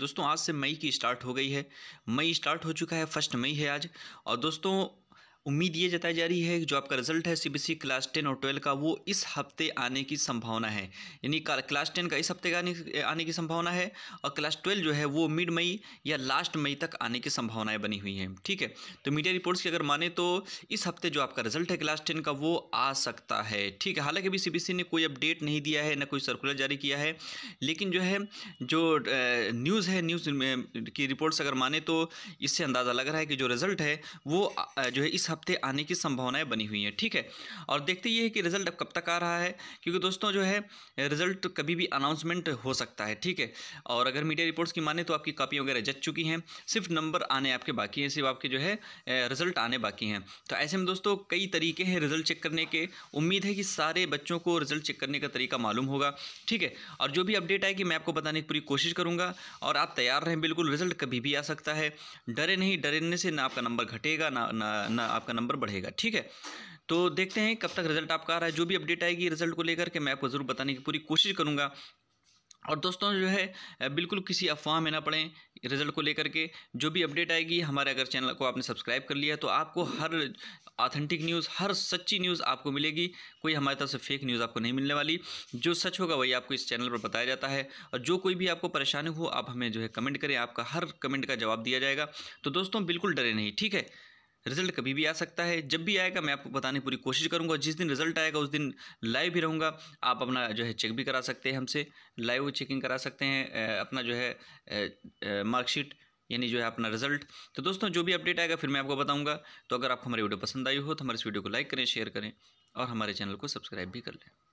दोस्तों आज से मई की स्टार्ट हो गई है मई स्टार्ट हो चुका है फर्स्ट मई है आज और दोस्तों उम्मीद ये जताई जा रही है कि जो आपका रिजल्ट है सीबीएसई क्लास टेन और ट्वेल्व का वो इस हफ्ते आने की संभावना है यानी क्लास टेन का इस हफ्ते का आने की संभावना है और क्लास ट्वेल्व जो है वो मिड मई या लास्ट मई तक आने की संभावनाएं बनी हुई हैं ठीक है तो मीडिया रिपोर्ट्स की अगर माने तो इस हफ्ते जो आपका रिजल्ट है क्लास टेन का वो आ सकता है ठीक है हालांकि अभी सी ने कोई अपडेट नहीं दिया है ना कोई सर्कुलर जारी किया है लेकिन जो है जो न्यूज़ है न्यूज़ की रिपोर्ट्स अगर माने तो इससे अंदाज़ा लग रहा है कि जो रिजल्ट है वो जो है इस हफ्ते आने की संभावनाएं बनी हुई हैं ठीक है और देखते ये है कि रिजल्ट अब कब तक आ रहा है क्योंकि दोस्तों जो है रिजल्ट कभी भी अनाउंसमेंट हो सकता है ठीक है और अगर मीडिया रिपोर्ट्स की माने तो आपकी कॉपी वगैरह जच चुकी हैं सिर्फ नंबर आने आपके बाकी हैं सिर्फ आपके जो है रिजल्ट आने बाकी हैं तो ऐसे में दोस्तों कई तरीके हैं रिजल्ट चेक करने के उम्मीद है कि सारे बच्चों को रिजल्ट चेक करने का तरीका मालूम होगा ठीक है और जो भी अपडेट आएगी मैं आपको बताने की पूरी कोशिश करूँगा और आप तैयार रहें बिल्कुल रिजल्ट कभी भी आ सकता है डरे नहीं डरने से ना आपका नंबर घटेगा ना ना, ना आप आपका नंबर बढ़ेगा ठीक है तो देखते हैं कब तक रिजल्ट आपका आ रहा है जो भी अपडेट आएगी रिजल्ट को लेकर के मैं आपको ज़रूर बताने की पूरी कोशिश करूँगा और दोस्तों जो है बिल्कुल किसी अफवाह में ना पड़े रिजल्ट को लेकर के जो भी अपडेट आएगी हमारे अगर चैनल को आपने सब्सक्राइब कर लिया तो आपको हर ऑथेंटिक न्यूज़ हर सच्ची न्यूज़ आपको मिलेगी कोई हमारे तरफ से फेक न्यूज़ आपको नहीं मिलने वाली जो सच होगा वही आपको इस चैनल पर बताया जाता है और जो कोई भी आपको परेशानी हो आप हमें जो है कमेंट करें आपका हर कमेंट का जवाब दिया जाएगा तो दोस्तों बिल्कुल डरे नहीं ठीक है रिजल्ट कभी भी आ सकता है जब भी आएगा मैं आपको बताने पूरी कोशिश करूँगा जिस दिन रिजल्ट आएगा उस दिन लाइव भी रहूँगा आप अपना जो है चेक भी करा सकते हैं हमसे लाइव चेकिंग करा सकते हैं अपना जो है मार्कशीट यानी जो है अपना रिजल्ट तो दोस्तों जो भी अपडेट आएगा फिर मैं आपको बताऊँगा तो अगर आपको हमारी वीडियो पसंद आई हो तो हमारे इस वीडियो को लाइक करें शेयर करें और हमारे चैनल को सब्सक्राइब भी कर लें